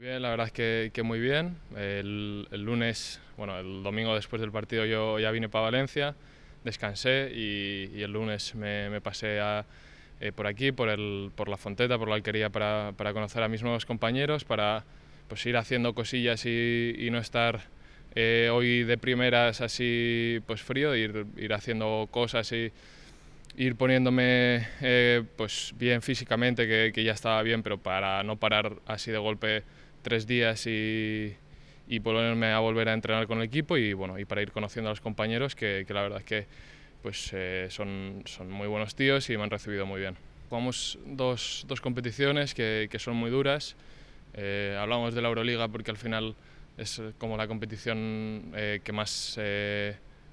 Bien, la verdad es que, muy bien. El, lunes, bueno, el domingo después del partido yo ya vine para Valencia, descansé y, el lunes me, pasé eh, por aquí, por, el, por la Fonteta, por la Alquería, para, para, conocer a mis nuevos compañeros, para pues, ir haciendo cosillas y, no estar eh, hoy de primeras así pues frío, ir, ir haciendo cosas y ir poniéndome eh, pues bien físicamente, que, que, ya estaba bien, pero para no parar así de golpe tres días y, y ponerme a volver a entrenar con el equipo y, bueno, y para ir conociendo a los compañeros, que, que la verdad es que pues, eh, son, son muy buenos tíos y me han recibido muy bien. Jugamos dos, dos competiciones que, que son muy duras. Eh, hablamos de la Euroliga porque al final es como la competición eh, que más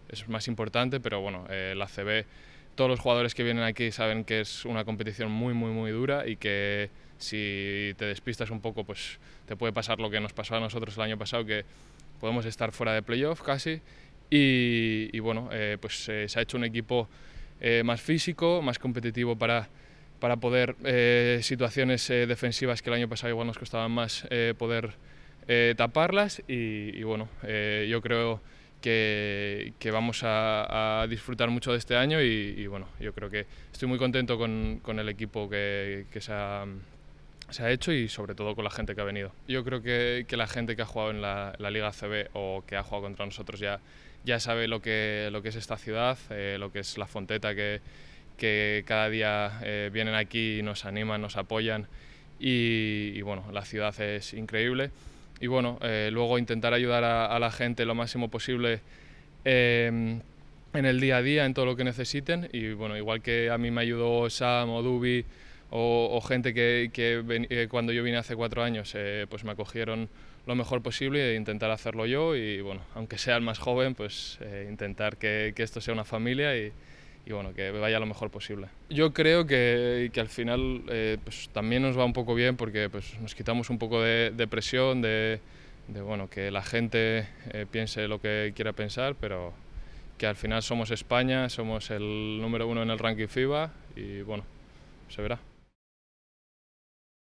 es más importante, pero bueno, la CB todos los jugadores que vienen aquí saben que es una competición muy, muy, muy dura y que si te despistas un poco, pues te puede pasar lo que nos pasó a nosotros el año pasado, que podemos estar fuera de playoff casi. Y, bueno, eh, pues eh, se ha hecho un equipo eh, más físico, más competitivo para, para poder situaciones defensivas que el año pasado igual nos costaban más poder taparlas. Y, y bueno, yo creo que, vamos a, disfrutar mucho de este año y, bueno, yo creo que estoy muy contento con, el equipo que, se, ha, hecho y sobre todo con la gente que ha venido. Yo creo que, la gente que ha jugado en la, Liga CB o que ha jugado contra nosotros ya, ya sabe lo que, es esta ciudad, eh, lo que es la Fonteta, que, cada día eh, vienen aquí y nos animan, nos apoyan y bueno, la ciudad es increíble y bueno, eh, luego intentar ayudar a, la gente lo máximo posible eh, en el día a día, en todo lo que necesiten. Y bueno, igual que a mí me ayudó Sam o Dubi o, gente que, eh, cuando yo vine hace cuatro años, pues me acogieron lo mejor posible e intentar hacerlo yo. Y bueno, aunque sea el más joven, pues intentar que, que esto sea una familia y y bueno, que vaya lo mejor posible. Yo creo que, que al final eh, pues, también nos va un poco bien porque pues, nos quitamos un poco de, presión, de, bueno, que la gente eh, piense lo que quiera pensar, pero que al final somos España, somos el número uno en el ranking FIBA y bueno, se verá.